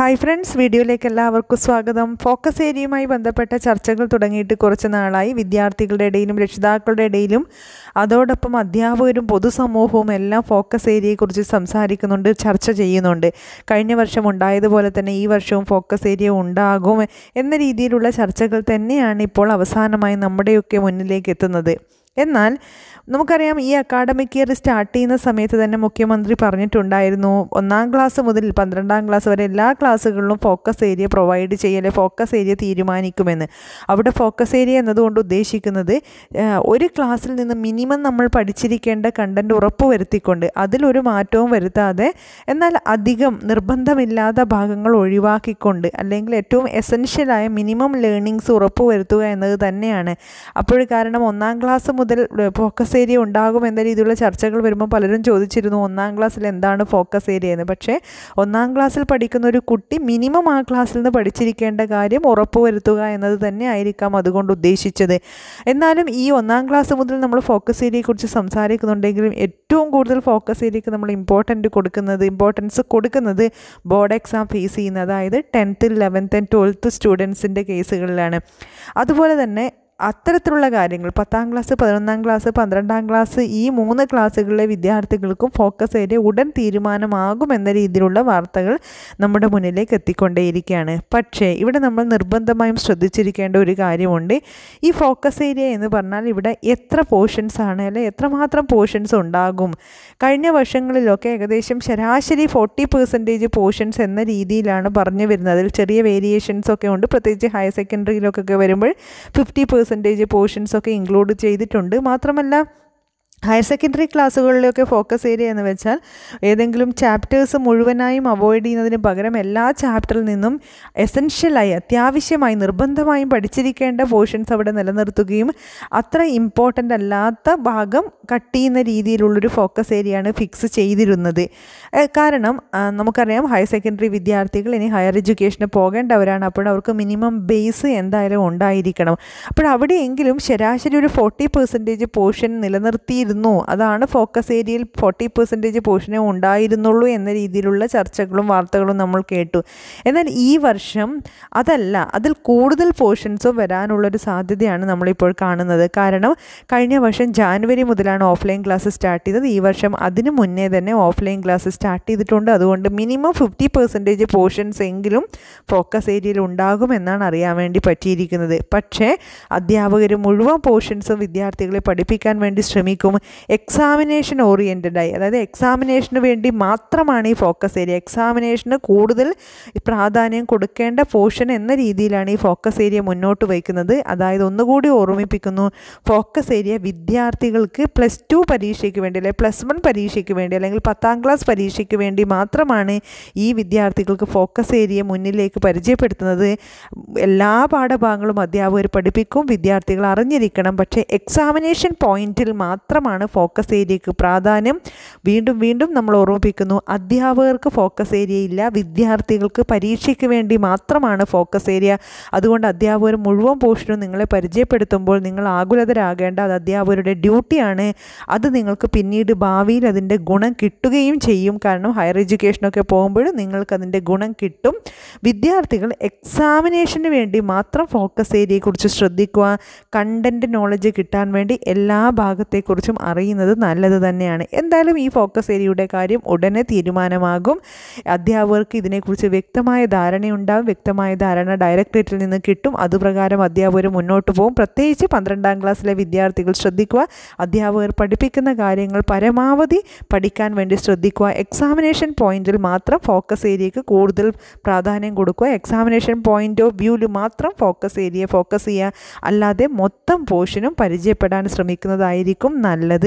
hi friends വീഡിയോയിലേക്ക് എല്ലാവർക്കും സ്വാഗതം ഫോക്കസ് ഏരിയയുമായി ബന്ധപ്പെട്ട ചർച്ചകൾ തുടങ്ങിയിട്ട് കുറച്ച് നാളായി വിദ്യാർത്ഥികളുടെ ഇടയിലും രക്ഷിതാക്കളുടെ ഇടയിലും അതോടൊപ്പം അധ്യാപകരും പൊതുസമൂഹവും എല്ലാം ഫോക്കസ് ഏരിയയെക്കുറിച്ച് സംസാരിക്കുന്നുണ്ട് ചർച്ച ചെയ്യുന്നുണ്ട് കഴിഞ്ഞ വർഷം ഉണ്ടായതുപോലെ തന്നെ ഈ വർഷവും ഫോക്കസ് ഏരിയ ഉണ്ടാകും എന്ന രീതിയിലുള്ള ചർച്ചകൾ തന്നെയാണ് ഇപ്പോൾ അവസാനമായി നമ്മുടെയൊക്കെ മുന്നിലേക്ക് എത്തുന്നത് എന്നാൽ നമുക്കറിയാം ഈ അക്കാഡമിക് ഇയർ സ്റ്റാർട്ട് ചെയ്യുന്ന സമയത്ത് തന്നെ മുഖ്യമന്ത്രി പറഞ്ഞിട്ടുണ്ടായിരുന്നു ഒന്നാം ക്ലാസ് മുതൽ പന്ത്രണ്ടാം ക്ലാസ് വരെ എല്ലാ ക്ലാസ്സുകളിലും ഫോക്കസ് ഏരിയ പ്രൊവൈഡ് ചെയ്യൽ ഫോക്കസ് ഏരിയ തീരുമാനിക്കുമെന്ന് അവിടെ ഫോക്കസ് ഏരിയ എന്നതുകൊണ്ട് ഉദ്ദേശിക്കുന്നത് ഒരു ക്ലാസ്സിൽ നിന്ന് മിനിമം നമ്മൾ പഠിച്ചിരിക്കേണ്ട കണ്ടൻറ്റ് ഉറപ്പുവരുത്തിക്കൊണ്ട് അതിലൊരു മാറ്റവും വരുത്താതെ എന്നാൽ അധികം നിർബന്ധമില്ലാത്ത ഭാഗങ്ങൾ ഒഴിവാക്കിക്കൊണ്ട് അല്ലെങ്കിൽ ഏറ്റവും എസൻഷ്യലായ മിനിമം ലേണിങ്സ് ഉറപ്പുവരുത്തുക എന്നത് തന്നെയാണ് അപ്പോൾ കാരണം ഒന്നാം ക്ലാസ് മുതൽ മുതൽ ഫോക്കസ് ഏരിയ ഉണ്ടാകും എന്ന രീതിയിലുള്ള ചർച്ചകൾ വരുമ്പോൾ പലരും ചോദിച്ചിരുന്നു ഒന്നാം ക്ലാസ്സിൽ എന്താണ് ഫോക്കസ് ഏരിയ എന്ന് പക്ഷേ ഒന്നാം ക്ലാസ്സിൽ പഠിക്കുന്ന ഒരു കുട്ടി മിനിമം ആ ക്ലാസ്സിൽ നിന്ന് പഠിച്ചിരിക്കേണ്ട കാര്യം ഉറപ്പുവരുത്തുക എന്നത് തന്നെ ആയിരിക്കാം അതുകൊണ്ട് ഉദ്ദേശിച്ചത് എന്നാലും ഈ ഒന്നാം ക്ലാസ് മുതൽ നമ്മൾ ഫോക്കസ് ഏരിയയെക്കുറിച്ച് സംസാരിക്കുന്നുണ്ടെങ്കിലും ഏറ്റവും കൂടുതൽ ഫോക്കസ് ഏരിയയ്ക്ക് നമ്മൾ ഇമ്പോർട്ടൻ്റ് കൊടുക്കുന്നത് ഇമ്പോർട്ടൻസ് കൊടുക്കുന്നത് ബോർഡ് എക്സാം ഫേസ് ചെയ്യുന്ന അതായത് ടെൻത്ത് ലെവൻത്ത് ആൻഡ് ട്വൽത്ത് സ്റ്റുഡൻസിൻ്റെ കേസുകളിലാണ് അതുപോലെ തന്നെ അത്തരത്തിലുള്ള കാര്യങ്ങൾ പത്താം ക്ലാസ് പതിനൊന്നാം ക്ലാസ് പന്ത്രണ്ടാം ക്ലാസ് ഈ മൂന്ന് ക്ലാസ്സുകളിലെ വിദ്യാർത്ഥികൾക്കും ഫോക്കസ് ഏരിയ ഉടൻ തീരുമാനമാകും എന്ന രീതിയിലുള്ള വാർത്തകൾ നമ്മുടെ മുന്നിലേക്ക് എത്തിക്കൊണ്ടേയിരിക്കുകയാണ് പക്ഷേ ഇവിടെ നമ്മൾ നിർബന്ധമായും ശ്രദ്ധിച്ചിരിക്കേണ്ട ഒരു കാര്യമുണ്ട് ഈ ഫോക്കസ് ഏരിയ എന്ന് പറഞ്ഞാൽ ഇവിടെ എത്ര പോർഷൻസ് ആണ് അല്ലെ എത്രമാത്രം പോർഷൻസ് ഉണ്ടാകും കഴിഞ്ഞ വർഷങ്ങളിലൊക്കെ ഏകദേശം ശരാശരി ഫോർട്ടി പെർസെൻറ്റേജ് പോർഷൻസ് എന്ന രീതിയിലാണ് പറഞ്ഞു വരുന്നത് അതിൽ ചെറിയ വേരിയേഷൻസ് ഒക്കെ ഉണ്ട് പ്രത്യേകിച്ച് ഹയർ സെക്കൻഡറിയിലൊക്കെ വരുമ്പോൾ ഫിഫ്റ്റി പെർസെൻറ്റേജ് പോർഷൻസ് ഒക്കെ ഇൻക്ലൂഡ് ചെയ്തിട്ടുണ്ട് മാത്രമല്ല ഹയർ സെക്കൻഡറി ക്ലാസ്സുകളിലൊക്കെ ഫോക്കസ് ഏരിയ എന്ന് വെച്ചാൽ ഏതെങ്കിലും ചാപ്റ്റേഴ്സ് മുഴുവനായും അവോയ്ഡ് ചെയ്യുന്നതിന് പകരം എല്ലാ ചാപ്റ്ററിൽ നിന്നും എസൻഷ്യലായി അത്യാവശ്യമായി നിർബന്ധമായും പഠിച്ചിരിക്കേണ്ട പോർഷൻസ് അവിടെ നിലനിർത്തുകയും അത്ര ഇമ്പോർട്ടൻ്റ് അല്ലാത്ത ഭാഗം കട്ട് ചെയ്യുന്ന രീതിയിലുള്ളൊരു ഫോക്കസ് ഏരിയയാണ് ഫിക്സ് ചെയ്തിരുന്നത് കാരണം നമുക്കറിയാം ഹയർ സെക്കൻഡറി വിദ്യാർത്ഥികൾ ഇനി ഹയർ എഡ്യൂക്കേഷന് പോകേണ്ടവരാണ് അപ്പോൾ അവർക്ക് മിനിമം ബേസ് എന്തായാലും ഉണ്ടായിരിക്കണം അപ്പോൾ അവിടെയെങ്കിലും ശരാശരി ഒരു ഫോർട്ടി പെർസെൻറ്റേജ് പോർഷൻ നിലനിർത്തി ഉണ്ടായിരുന്നു അതാണ് ഫോക്കസ് ഏരിയയിൽ ഫോർട്ടി പെർസെൻറ്റേജ് പോർഷനെ ഉണ്ടായിരുന്നുള്ളൂ എന്ന രീതിയിലുള്ള ചർച്ചകളും വാർത്തകളും നമ്മൾ കേട്ടു എന്നാൽ ഈ വർഷം അതല്ല അതിൽ കൂടുതൽ പോർഷൻസും വരാനുള്ളൊരു സാധ്യതയാണ് നമ്മളിപ്പോൾ കാണുന്നത് കാരണം കഴിഞ്ഞ വർഷം ജാനുവരി മുതലാണ് ഓഫ്ലൈൻ ക്ലാസ് സ്റ്റാർട്ട് ചെയ്തത് ഈ വർഷം അതിന് മുന്നേ തന്നെ ഓഫ്ലൈൻ ക്ലാസ് സ്റ്റാർട്ട് ചെയ്തിട്ടുണ്ട് അതുകൊണ്ട് മിനിമം ഫിഫ്റ്റി പെർസെൻറ്റേജ് പോർഷൻസ് എങ്കിലും ഫോക്കസ് ഏരിയയിൽ ഉണ്ടാകുമെന്നാണ് അറിയാൻ വേണ്ടി പറ്റിയിരിക്കുന്നത് പക്ഷേ അധ്യാപകർ മുഴുവൻ പോർഷൻസും വിദ്യാർത്ഥികളെ പഠിപ്പിക്കാൻ വേണ്ടി ശ്രമിക്കും എക്സാമിനേഷൻ ഓറിയൻറ്റഡായി അതായത് എക്സാമിനേഷന് വേണ്ടി മാത്രമാണ് ഈ ഫോക്കസ് ഏരിയ എക്സാമിനേഷന് കൂടുതൽ പ്രാധാന്യം കൊടുക്കേണ്ട പോർഷൻ എന്ന രീതിയിലാണ് ഈ ഫോക്കസ് ഏരിയ മുന്നോട്ട് വയ്ക്കുന്നത് അതായത് ഒന്നുകൂടി ഓർമ്മിപ്പിക്കുന്നു ഫോക്കസ് ഏരിയ വിദ്യാർത്ഥികൾക്ക് പ്ലസ് ടു പരീക്ഷയ്ക്ക് വേണ്ടി അല്ലെങ്കിൽ പ്ലസ് വൺ പരീക്ഷയ്ക്ക് വേണ്ടി അല്ലെങ്കിൽ പത്താം ക്ലാസ് പരീക്ഷയ്ക്ക് വേണ്ടി മാത്രമാണ് ഈ വിദ്യാർത്ഥികൾക്ക് ഫോക്കസ് ഏരിയ മുന്നിലേക്ക് പരിചയപ്പെടുത്തുന്നത് എല്ലാ പാഠഭാഗങ്ങളും അധ്യാപകർ പഠിപ്പിക്കും വിദ്യാർത്ഥികൾ അറിഞ്ഞിരിക്കണം പക്ഷേ എക്സാമിനേഷൻ പോയിന്റിൽ മാത്രമാണ് മാത്രമാണ് ഫോക്കസ് ഏരിയക്ക് പ്രാധാന്യം വീണ്ടും വീണ്ടും നമ്മൾ ഓർമ്മിപ്പിക്കുന്നു അധ്യാപകർക്ക് ഫോക്കസ് ഏരിയ ഇല്ല വിദ്യാർത്ഥികൾക്ക് പരീക്ഷയ്ക്ക് വേണ്ടി മാത്രമാണ് ഫോക്കസ് ഏരിയ അതുകൊണ്ട് അധ്യാപകർ മുഴുവൻ പോഷനും നിങ്ങളെ പരിചയപ്പെടുത്തുമ്പോൾ നിങ്ങൾ ആകുലതരാകേണ്ട അത് അധ്യാപകരുടെ ഡ്യൂട്ടിയാണ് അത് നിങ്ങൾക്ക് പിന്നീട് ഭാവിയിൽ അതിൻ്റെ ഗുണം കിട്ടുകയും ചെയ്യും കാരണം ഹയർ എഡ്യൂക്കേഷനൊക്കെ പോകുമ്പോൾ നിങ്ങൾക്ക് അതിൻ്റെ ഗുണം കിട്ടും വിദ്യാർത്ഥികൾ എക്സാമിനേഷന് വേണ്ടി മാത്രം ഫോക്കസ് ഏരിയയെക്കുറിച്ച് ശ്രദ്ധിക്കുക കണ്ടൻറ്റ് നോളജ് കിട്ടാൻ വേണ്ടി എല്ലാ ഭാഗത്തെക്കുറിച്ചും അറിയുന്നത് നല്ലത് തന്നെയാണ് എന്തായാലും ഈ ഫോക്കസ് ഏരിയയുടെ കാര്യം ഉടനെ തീരുമാനമാകും അധ്യാപകർക്ക് ഇതിനെക്കുറിച്ച് വ്യക്തമായ ധാരണയുണ്ടാകും വ്യക്തമായ ധാരണ ഡയറക്ടറേറ്റിൽ നിന്ന് കിട്ടും അതുപ്രകാരം അധ്യാപകർ മുന്നോട്ട് പോകും പ്രത്യേകിച്ച് പന്ത്രണ്ടാം ക്ലാസ്സിലെ വിദ്യാർത്ഥികൾ ശ്രദ്ധിക്കുക അധ്യാപകർ പഠിപ്പിക്കുന്ന കാര്യങ്ങൾ പരമാവധി പഠിക്കാൻ വേണ്ടി ശ്രദ്ധിക്കുക എക്സാമിനേഷൻ പോയിന്റിൽ മാത്രം ഫോക്കസ് ഏരിയയ്ക്ക് കൂടുതൽ പ്രാധാന്യം കൊടുക്കുക എക്സാമിനേഷൻ പോയിന്റ് ഓഫ് വ്യൂവിൽ മാത്രം ഫോക്കസ് ഏരിയ ഫോക്കസ് ചെയ്യുക അല്ലാതെ മൊത്തം പോർഷനും പരിചയപ്പെടാൻ ശ്രമിക്കുന്നതായിരിക്കും നല്ല நல்லது